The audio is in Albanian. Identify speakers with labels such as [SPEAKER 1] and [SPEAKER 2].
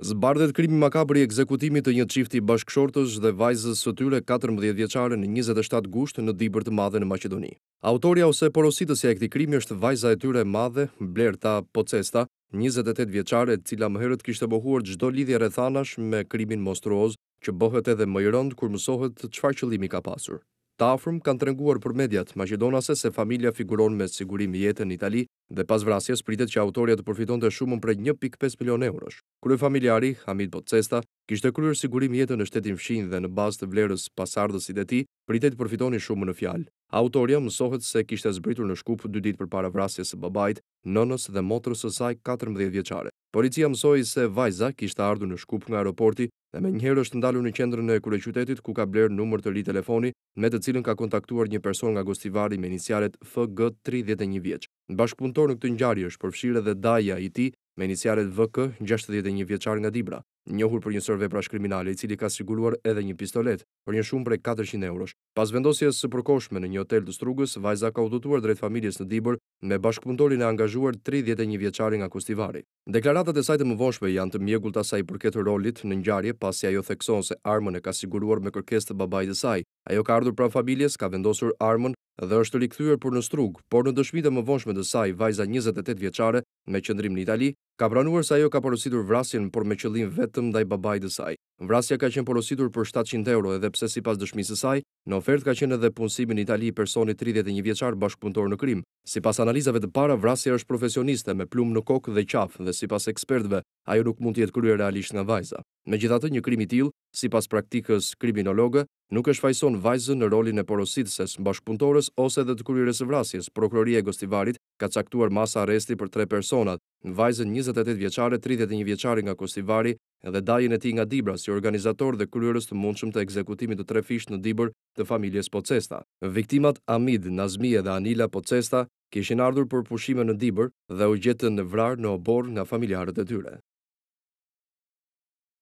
[SPEAKER 1] Zbardhet krimi makabri i ekzekutimit të një çifti bashkëshortës dhe vajzës së tyre 14 vjeçare në 27 gusht në Dibër të Madhe në Maqedoni. Autoria ose porositësia e këtij krimi është vajza e tyre e madhe, Blerta Pocesta, 28 vjeçare, e cila më herët kishte bohuar çdo lidhje rrethanash me krimin monstruoz, që bëhet edhe më i rënd kur mësohet çfarë qëllimi ka pasur. Të afrëm kanë trenguar për mediat maqedonase se familia figuron me sigurim jetën Itali dhe pas vrasjes pritet që autoria të përfiton të shumën për 1.5 milion eurosh. Krye familjari, Hamid Botcesta, kishte kryer sigurim jetën në shtetin fshin dhe në bazë të vlerës pasardës i deti, pritet të përfitoni shumë në fjalë. Autoria mësohet se kishte zbritur në shkup dy ditë për para vrasjes së babait, nënës dhe motrës së saj 14 vjeçare. Policia mësoi se vajza kishte ardhur në shkup nga aeroporti dhe më njëherë është ndalur në qendrën e kryeqytetit ku ka bler numër të ri telefoni me të cilën ka kontaktuar një person nga Gostivari me inicialet FG 31 vjeç. Bashkëpunëtor në këtë ngjarje është përfshirë edhe daja i tij, me inicialet VK 61 vjeçar nga Dibra, njohur për një sër veprash kriminale i cili ka siguruar edhe një pistolet për një shumë prej 400 eurosh. Pas vendosjes së përkohshme në një hotel të Strugës, vajza ka udhëtuar drejt familjes në Dibër me bashkëpunëtorin e angazhuar 31 vjeçari nga Kustivari. Deklaratat e saj të mëvoshme janë të mjegullta sa i përket rolit në ngjarje pasi ajo thekson se armën e ka siguruar me kërkesë të babait të saj. Ajo ka ardhur pranë familjes, ka vendosur armën dhe është rikthyer për në strugë, por në dëshmitë të të saj, vajza 28 vjeçare me qëndrim në Itali, ka pranuar se ajo ka porositur vrasjen por me qëllim vetëm ndaj babait të saj. Vrasja ka qenë porositur për 700 euro edhe pse sipas dëshmisë së saj, në ofertë ka qenë edhe punësimi në Itali i personit 31 vjeçar bashkëpunëtor në krim. Sipas analizave të para, vrasja është profesioniste me plumb në kokë dhe qafë dhe sipas ekspertëve, ajo nuk mund të jetë kryer realisht nga vajza. Megjithatë, një krim i tillë, sipas praktikës kriminologë, nuk e fajson vajzën në rolin e porositës bashkëpunëtores ose edhe të kryerës së vrasjes. Prokuroria e Gostivarit ka caktuar masa arresti për 3 persona, në vajzën 28 vjeqare, 31 vjeqari nga Kostivari edhe dajin e ti nga Dibra si organizator dhe kryrës të mundshëm të ekzekutimit të tre fisht në Dibër të familjes Pocesta. Viktimat Amid, Nazmije dhe Anila Pocesta kishin ardhur për pushime në Dibër dhe u gjetën në vrar në obor nga familjarët e tyre.